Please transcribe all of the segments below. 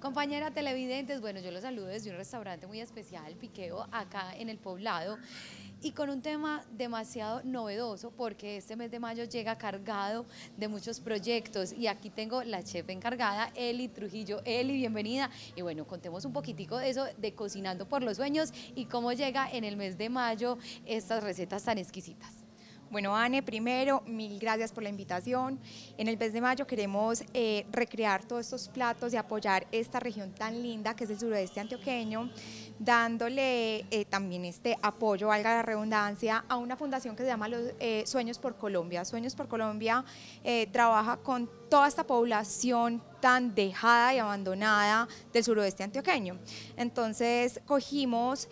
Compañera televidentes, bueno, yo los saludo desde un restaurante muy especial, Piqueo, acá en el poblado. Y con un tema demasiado novedoso porque este mes de mayo llega cargado de muchos proyectos y aquí tengo la chef encargada, Eli Trujillo. Eli, bienvenida. Y bueno, contemos un poquitico de eso de Cocinando por los Sueños y cómo llega en el mes de mayo estas recetas tan exquisitas. Bueno, Anne, primero, mil gracias por la invitación. En el mes de mayo queremos eh, recrear todos estos platos y apoyar esta región tan linda que es el suroeste antioqueño, dándole eh, también este apoyo, valga la redundancia, a una fundación que se llama los, eh, Sueños por Colombia. Sueños por Colombia trabaja con toda esta población tan dejada y abandonada del suroeste antioqueño. Entonces cogimos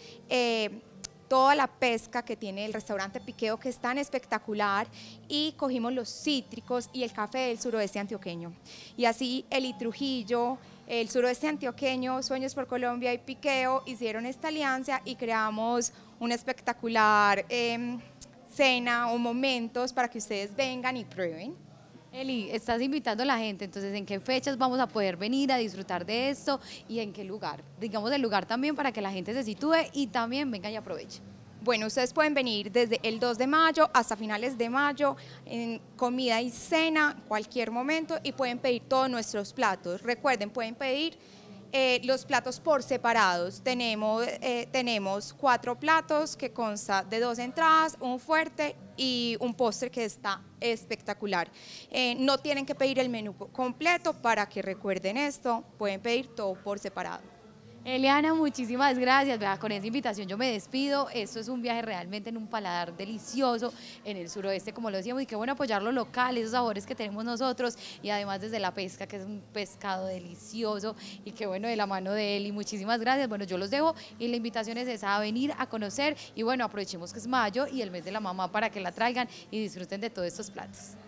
toda la pesca que tiene el restaurante Piqueo, que es tan espectacular, y cogimos los cítricos y el café del suroeste antioqueño. Y así el Trujillo, el suroeste antioqueño, Sueños por Colombia y Piqueo hicieron esta alianza y creamos una espectacular em, cena o momentos para que ustedes vengan y prueben. Eli, estás invitando a la gente, entonces, ¿en qué fechas vamos a poder venir a disfrutar de esto y en qué lugar? Digamos el lugar también para que la gente se sitúe y también venga y aproveche. Bueno, ustedes pueden venir desde el 2 de mayo hasta finales de mayo en comida y cena, cualquier momento, y pueden pedir todos nuestros platos. Recuerden, pueden pedir eh, los platos por separados. Tenemos, eh, tenemos cuatro platos que consta de dos entradas, un fuerte y un postre que está espectacular. Eh, no tienen que pedir el menú completo para que recuerden esto, pueden pedir todo por separado. Eliana, muchísimas gracias. Con esa invitación yo me despido. Esto es un viaje realmente en un paladar delicioso en el suroeste, como lo decíamos, y qué bueno apoyar lo local, esos sabores que tenemos nosotros y además desde la pesca, que es un pescado delicioso y qué bueno de la mano de él. Y Muchísimas gracias. Bueno, yo los debo y la invitación es esa, a venir a conocer y bueno, aprovechemos que es mayo y el mes de la mamá para que la traigan y disfruten de todos estos platos.